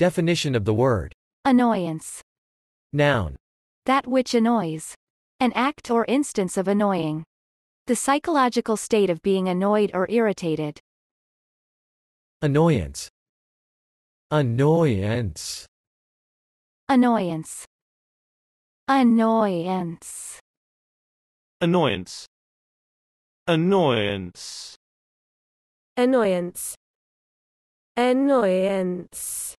Definition of the word. Annoyance. Noun. That which annoys. An act or instance of annoying. The psychological state of being annoyed or irritated. Annoyance. Annoyance. Annoyance. Annoyance. Annoyance. Annoyance. Annoyance. Annoyance.